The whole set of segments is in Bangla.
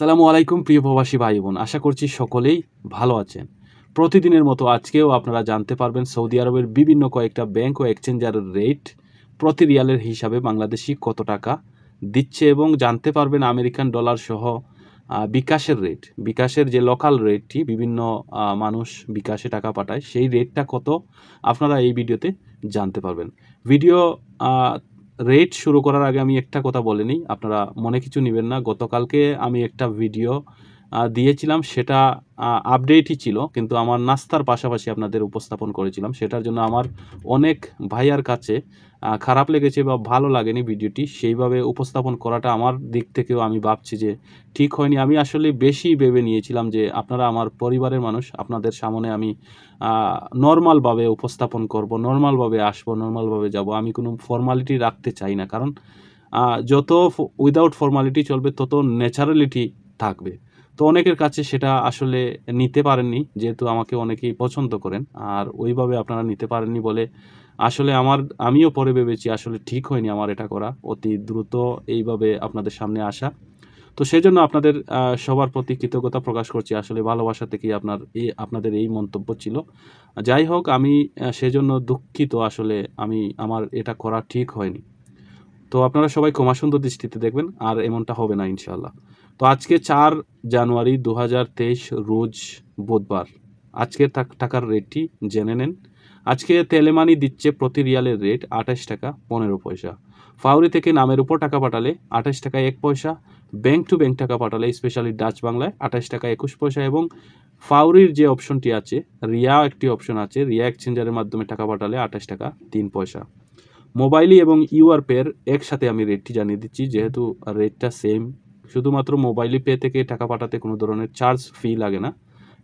সালামু আলাইকুম প্রিয় প্রবাসী ভাই বোন আশা করছি সকলেই ভালো আছেন প্রতিদিনের মতো আজকেও আপনারা জানতে পারবেন সৌদি আরবের বিভিন্ন কয়েকটা ব্যাংক ও এক্সচেঞ্জারের রেট প্রতি রিয়ালের হিসাবে বাংলাদেশি কত টাকা দিচ্ছে এবং জানতে পারবেন আমেরিকান ডলার সহ বিকাশের রেট বিকাশের যে লোকাল রেটটি বিভিন্ন মানুষ বিকাশে টাকা পাঠায় সেই রেটটা কত আপনারা এই ভিডিওতে জানতে পারবেন ভিডিও রেট শুরু করার আগে আমি একটা কথা বলে নিই আপনারা মনে কিছু নেবেন না গতকালকে আমি একটা ভিডিও দিয়েছিলাম সেটা আপডেটই ছিল কিন্তু আমার নাস্তার পাশাপাশি আপনাদের উপস্থাপন করেছিলাম সেটার জন্য আমার অনেক ভাইয়ার কাছে খারাপ লেগেছে বা ভালো লাগেনি ভিডিওটি সেইভাবে উপস্থাপন করাটা আমার দিক থেকেও আমি ভাবছি যে ঠিক হয়নি আমি আসলে বেশি ভেবে নিয়েছিলাম যে আপনারা আমার পরিবারের মানুষ আপনাদের সামনে আমি নর্মালভাবে উপস্থাপন করব নর্মালভাবে আসবো নর্মালভাবে যাব আমি কোনো ফর্মালিটি রাখতে চাই না কারণ যত উইদাউট ফর্মালিটি চলবে তত ন্যাচারালিটি থাকবে তো অনেকের কাছে সেটা আসলে নিতে পারেননি যেহেতু আমাকে অনেকেই পছন্দ করেন আর ওইভাবে আপনারা নিতে পারেননি বলে আসলে আমার আমিও পরে ভেবেছি আসলে ঠিক হয়নি আমার এটা করা অতি দ্রুত এইভাবে আপনাদের সামনে আসা তো সেই জন্য আপনাদের সবার প্রতি কৃতজ্ঞতা প্রকাশ করছি আসলে ভালোবাসা থেকেই আপনার এই আপনাদের এই মন্তব্য ছিল যাই হোক আমি সেজন্য দুঃখিত আসলে আমি আমার এটা করা ঠিক হয়নি তো আপনারা সবাই ক্ষমা সুন্দর দৃষ্টিতে দেখবেন আর এমনটা হবে না ইনশাল্লাহ তো আজকে চার জানুয়ারি দু রোজ বুধবার আজকের টাকার রেটটি জেনে নেন আজকে তেলেমানি দিচ্ছে প্রতি রিয়ালের রেট আঠাশ টাকা পনেরো পয়সা ফাউরি থেকে নামের উপর টাকা পাঠালে আঠাশ টাকা এক পয়সা ব্যাংক টু ব্যাংক টাকা পাঠালে স্পেশালি ডাচ বাংলায় আঠাশ টাকা একুশ পয়সা এবং ফাউরির যে অপশনটি আছে রিয়া একটি অপশন আছে রিয়া এক্সচেঞ্জারের মাধ্যমে টাকা পাঠালে আঠাশ টাকা তিন পয়সা মোবাইলই এবং ইউআর পের একসাথে আমি রেটটি জানিয়ে দিচ্ছি যেহেতু রেটটা সেম শুধুমাত্র মোবাইলই পে থেকে টাকা পাঠাতে কোনো ধরনের চার্জ ফি লাগে না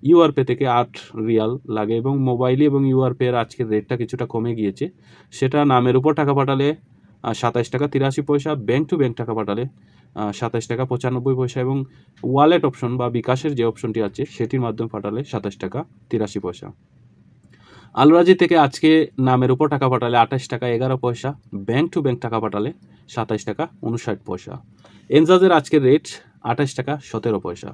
ইউআর পে থেকে আট রিয়াল লাগে এবং মোবাইলই এবং ইউআর পের আজকের রেটটা কিছুটা কমে গিয়েছে সেটা নামের উপর টাকা পাঠালে সাতাশ টাকা তিরাশি পয়সা ব্যাঙ্ক টু ব্যাংক টাকা পাঠালে সাতাশ টাকা পঁচানব্বই পয়সা এবং ওয়ালেট অপশন বা বিকাশের যে অপশনটি আছে সেটির মাধ্যমে পাঠালে সাতাশ টাকা তিরাশি পয়সা আলরাজি থেকে আজকে নামের উপর টাকা পাঠালে আঠাশ টাকা এগারো পয়সা ব্যাংক টু ব্যাংক টাকা পাঠালে সাতাশ টাকা উনষাট পয়সা এনজাজের আজকের রেট আঠাশ টাকা সতেরো পয়সা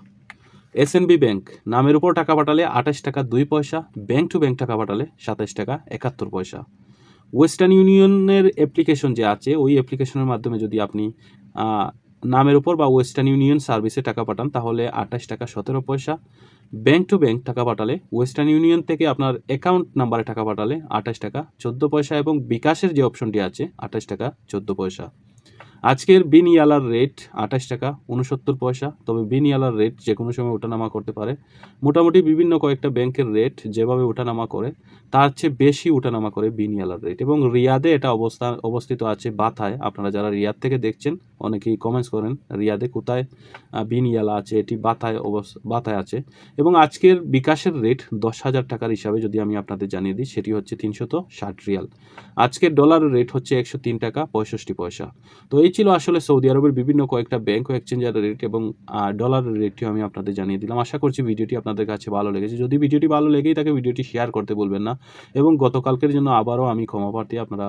এসএনবি ব্যাংক নামের উপর টাকা পাঠালে আঠাশ টাকা দুই পয়সা ব্যাংক টু ব্যাংক টাকা পাঠালে সাতাশ টাকা একাত্তর পয়সা ওয়েস্টার্ন ইউনিয়নের অ্যাপ্লিকেশন যে আছে ওই অ্যাপ্লিকেশনের মাধ্যমে যদি আপনি নামের উপর বা ওয়েস্টার্ন ইউনিয়ন সার্ভিসে টাকা পাঠান তাহলে আঠাশ টাকা সতেরো পয়সা ব্যাঙ্ক টু ব্যাংক টাকা পাঠালে ওয়েস্টার্ন ইউনিয়ন থেকে আপনার অ্যাকাউন্ট নাম্বারে টাকা পাঠালে আঠাশ টাকা চোদ্দো পয়সা এবং বিকাশের যে অপশনটি আছে আঠাশ টাকা চোদ্দো পয়সা আজকের বিনিয়ালার রেট আঠাশ টাকা উনসত্তর পয়সা তবে বিনিয়ালার রেট যে কোনো সময় ওঠানামা করতে পারে মোটামুটি বিভিন্ন কয়েকটা ব্যাংকের রেট যেভাবে ওঠানামা করে তার চেয়ে বেশি ওঠানামা করে বিনিয়ালার রেট এবং রিয়াদে এটা অবস্থান অবস্থিত আছে বাথায় আপনারা যারা রিয়াদ থেকে দেখছেন অনেকেই কমেন্টস করেন রিয়াদে কোথায় বিনিয়ালা আছে এটি বাথায় অবস্থা বাথায় আছে এবং আজকের বিকাশের রেট দশ হাজার টাকার হিসাবে যদি আমি আপনাদের জানিয়ে দিই সেটি হচ্ছে তিনশত ষাট রিয়াল আজকের ডলারের রেট হচ্ছে একশো তিন টাকা পঁয়ষট্টি পয়সা তো এই ছিল আসলে সৌদি আরবের বিভিন্ন কয়েকটা ব্যাংক ও এক্সচেঞ্জার রেট এবং ডলারের রেটটিও আমি আপনাদের জানিয়ে দিলাম আশা করছি ভিডিওটি আপনাদের কাছে ভালো লেগেছে যদি ভিডিওটি ভালো লেগেই থাকে ভিডিওটি শেয়ার করতে বলবেন না এবং গতকালকের জন্য আবারও আমি ক্ষমা প্রার্থী আপনারা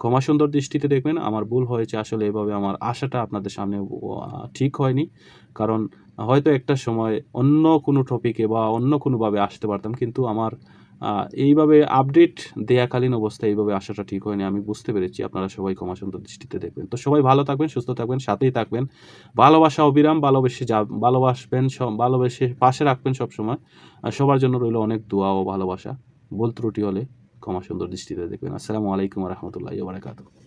ক্ষমা সুন্দর দৃষ্টিতে দেখবেন আমার ভুল হয়েছে আসলে এভাবে আমার আশাটা আপনাদের সামনে ঠিক হয়নি কারণ হয়তো একটা সময় অন্য কোনো টপিকে বা অন্য কোনোভাবে আসতে পারতাম কিন্তু আমার এইভাবে আপডেট দেয়াকালীন অবস্থায় এইভাবে আসাটা ঠিক হয়নি আমি বুঝতে পেরেছি আপনারা সবাই ক্ষমাসুন্দর দৃষ্টিতে দেখবেন তো সবাই ভালো থাকবেন সুস্থ থাকবেন সাথেই থাকবেন ভালোবাসা অবিরাম ভালোবেসে যা ভালোবাসবেন সব ভালোবেসে পাশে রাখবেন সবসময় আর সবার জন্য রইল অনেক দোয়া ও ভালোবাসা বল ত্রুটি হলে ক্ষমাসুন্দর দৃষ্টিতে দেখবেন আসসালামু আলাইকুম রহমতুল্লাহ বারাকাতু